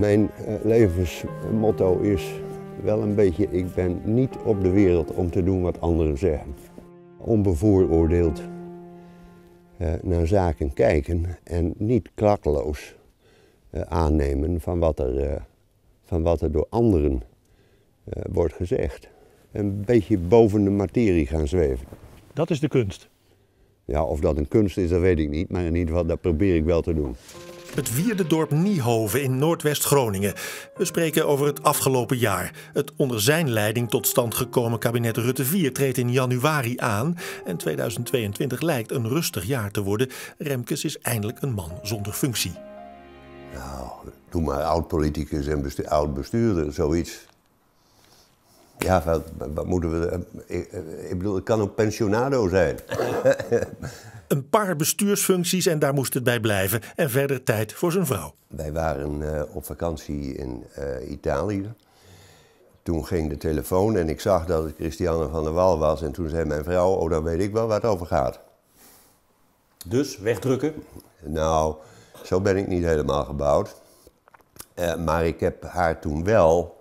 Mijn eh, levensmotto is wel een beetje, ik ben niet op de wereld om te doen wat anderen zeggen. Onbevooroordeeld eh, naar zaken kijken en niet klakkeloos eh, aannemen van wat er, van wat er door anderen wordt gezegd. Een beetje boven de materie gaan zweven. Dat is de kunst. Ja, of dat een kunst is, dat weet ik niet, maar in ieder geval dat probeer ik wel te doen. Het vierde dorp Niehoven in Noordwest-Groningen. We spreken over het afgelopen jaar. Het onder zijn leiding tot stand gekomen kabinet Rutte 4 treedt in januari aan. En 2022 lijkt een rustig jaar te worden. Remkes is eindelijk een man zonder functie. Nou, doe maar oud-politicus en oud-bestuurder, zoiets. Ja, wat, moeten we... Eh, ik, eh, ik, bedoel, het kan een pensionado zijn. een paar bestuursfuncties en daar moest het bij blijven. En verder tijd voor zijn vrouw. Wij waren eh, op vakantie in eh, Italië. Toen ging de telefoon en ik zag dat het Christiane van der Wal was. En toen zei mijn vrouw, oh dan weet ik wel waar het over gaat. Dus wegdrukken? Nou, zo ben ik niet helemaal gebouwd. Eh, maar ik heb haar toen wel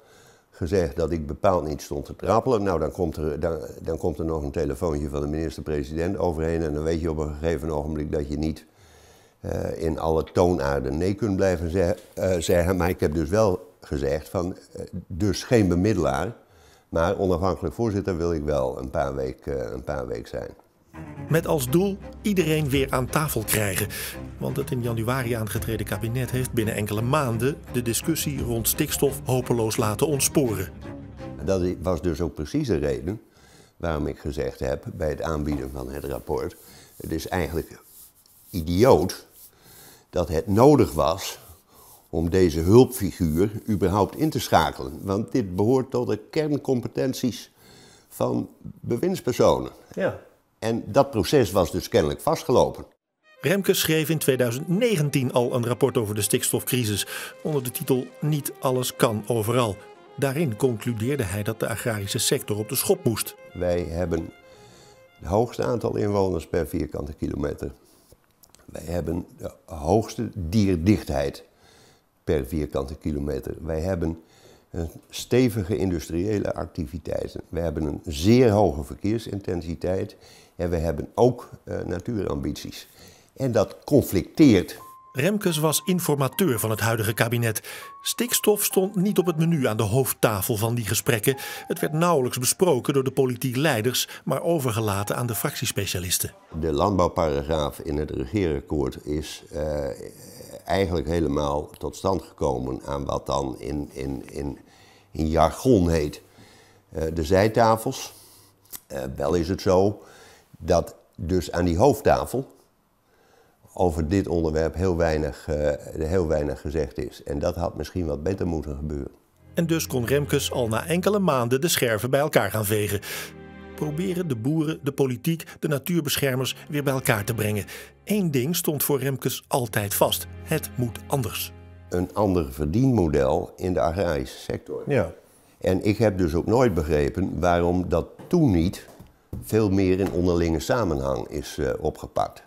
gezegd dat ik bepaald niet stond te trappelen. Nou, dan komt er, dan, dan komt er nog een telefoontje van de minister-president overheen. En dan weet je op een gegeven ogenblik dat je niet eh, in alle toonaarden nee kunt blijven eh, zeggen. Maar ik heb dus wel gezegd van, eh, dus geen bemiddelaar. Maar onafhankelijk voorzitter wil ik wel een paar weken een paar week zijn. Met als doel iedereen weer aan tafel krijgen. Want het in januari aangetreden kabinet heeft binnen enkele maanden de discussie rond stikstof hopeloos laten ontsporen. Dat was dus ook precies de reden waarom ik gezegd heb bij het aanbieden van het rapport. Het is eigenlijk idioot dat het nodig was om deze hulpfiguur überhaupt in te schakelen. Want dit behoort tot de kerncompetenties van bewindspersonen. Ja. En dat proces was dus kennelijk vastgelopen. Remke schreef in 2019 al een rapport over de stikstofcrisis onder de titel Niet alles kan overal. Daarin concludeerde hij dat de agrarische sector op de schop moest. Wij hebben het hoogste aantal inwoners per vierkante kilometer. Wij hebben de hoogste dierdichtheid per vierkante kilometer. Wij hebben stevige industriële activiteiten. We hebben een zeer hoge verkeersintensiteit en we hebben ook eh, natuurambities. En dat conflicteert. Remkes was informateur van het huidige kabinet. Stikstof stond niet op het menu aan de hoofdtafel van die gesprekken. Het werd nauwelijks besproken door de politiek leiders, maar overgelaten aan de fractiespecialisten. De landbouwparagraaf in het regeerakkoord is eh, eigenlijk helemaal tot stand gekomen aan wat dan in, in, in, in jargon heet eh, de zijtafels. Eh, wel is het zo dat dus aan die hoofdtafel over dit onderwerp heel weinig, eh, heel weinig gezegd is. En dat had misschien wat beter moeten gebeuren. En dus kon Remkes al na enkele maanden de scherven bij elkaar gaan vegen proberen de boeren, de politiek, de natuurbeschermers weer bij elkaar te brengen. Eén ding stond voor Remkes altijd vast: het moet anders. Een ander verdienmodel in de agrarische sector. Ja. En ik heb dus ook nooit begrepen waarom dat toen niet veel meer in onderlinge samenhang is eh, opgepakt.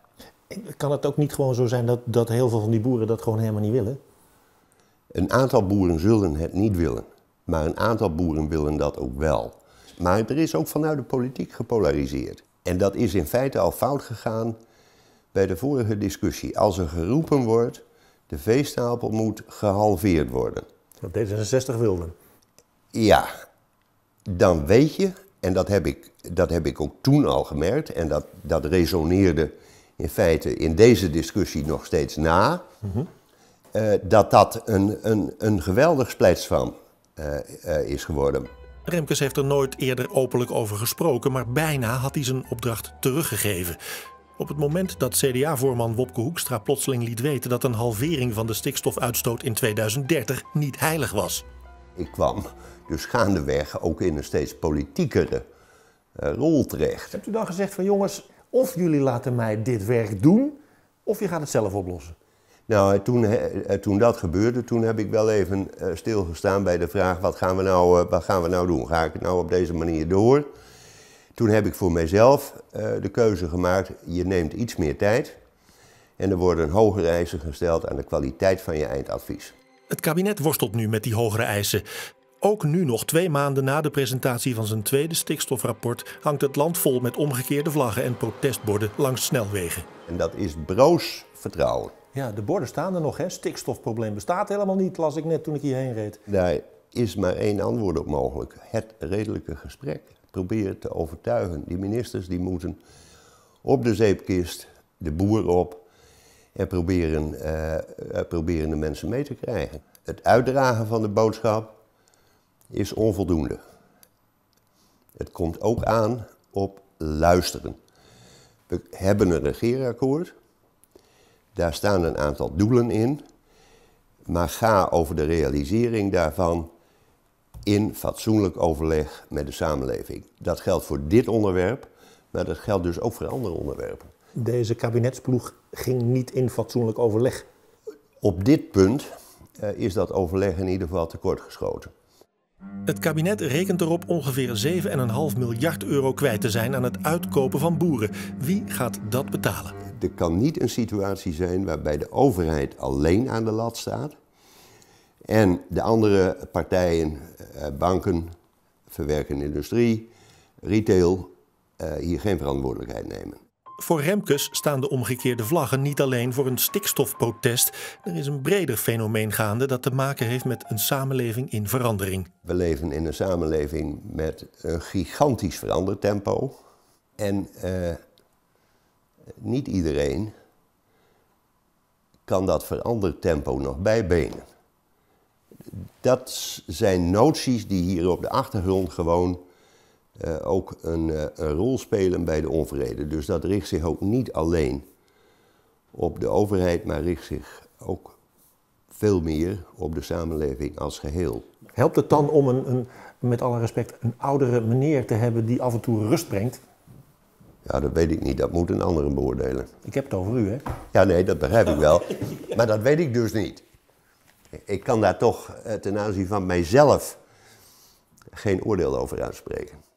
Kan het ook niet gewoon zo zijn dat, dat heel veel van die boeren dat gewoon helemaal niet willen? Een aantal boeren zullen het niet willen, maar een aantal boeren willen dat ook wel. Maar er is ook vanuit de politiek gepolariseerd. En dat is in feite al fout gegaan bij de vorige discussie. Als er geroepen wordt, de veestapel moet gehalveerd worden. Dat D66 wilde. Ja, dan weet je, en dat heb ik, dat heb ik ook toen al gemerkt, en dat, dat resoneerde in feite in deze discussie nog steeds na, mhm. eh, dat dat een, een, een geweldig splits van eh, eh, is geworden. Remkes heeft er nooit eerder openlijk over gesproken, maar bijna had hij zijn opdracht teruggegeven. Op het moment dat CDA-voorman Wopke Hoekstra plotseling liet weten dat een halvering van de stikstofuitstoot in 2030 niet heilig was. Ik kwam dus gaandeweg ook in een steeds politiekere eh, rol terecht. Hebt u dan gezegd van jongens, of jullie laten mij dit werk doen, of je gaat het zelf oplossen? Nou, toen, eh, toen dat gebeurde, toen heb ik wel even eh, stilgestaan bij de vraag: wat gaan, we nou, eh, wat gaan we nou doen? Ga ik het nou op deze manier door? Toen heb ik voor mezelf de keuze gemaakt: je neemt iets meer tijd. En er worden hogere eisen gesteld aan de kwaliteit van je eindadvies. Het kabinet worstelt nu met die hogere eisen. Ook nu nog twee maanden na de presentatie van zijn tweede stikstofrapport hangt het land vol met omgekeerde vlaggen en protestborden langs snelwegen. En dat is broos vertrouwen. Ja, de borden staan er nog, hè? Stikstofprobleem bestaat helemaal niet, las ik net toen ik hierheen reed. Daar is maar één antwoord op mogelijk. Het redelijke gesprek. Probeer te overtuigen. Die ministers die moeten op de zeepkist de boer op en proberen, eh, eh, proberen de mensen mee te krijgen. Het uitdragen van de boodschap is onvoldoende. Het komt ook aan op luisteren. We hebben een regeerakkoord daar staan een aantal doelen in, maar ga over de realisering daarvan in fatsoenlijk overleg met de samenleving. Dat geldt voor dit onderwerp, maar dat geldt dus ook voor andere onderwerpen. Deze kabinetsploeg ging niet in fatsoenlijk overleg. Op dit punt eh, is dat overleg in ieder geval tekortgeschoten. Het kabinet rekent erop ongeveer 7,5 miljard euro kwijt te zijn aan het uitkopen van boeren. Wie gaat dat betalen? Er kan niet een situatie zijn waarbij de overheid alleen aan de lat staat en de andere partijen, eh, banken, verwerkende industrie, retail, eh, hier geen verantwoordelijkheid nemen. Voor Remkes staan de omgekeerde vlaggen niet alleen voor een stikstofprotest. Er is een breder fenomeen gaande dat te maken heeft met een samenleving in verandering. We leven in een samenleving met een gigantisch verandertempo. En eh, niet iedereen kan dat tempo nog bijbenen. Dat zijn noties die hier op de achtergrond gewoon eh, ook eh, een, rol spelen bij de onvrede. Dus dat richt zich ook niet alleen op de overheid, maar richt zich ook veel meer op de samenleving als geheel. Helpt het dan om een, een met alle respect, een oudere meneer te hebben die af en toe rust brengt? Ja, dat weet ik niet. Dat moet een ander beoordelen. Ik heb het over u, hè? Ja, nee, dat begrijp ik wel. Maar dat weet ik dus niet. Ik kan daar toch eh, ten aanzien van mijzelf geen oordeel over uitspreken.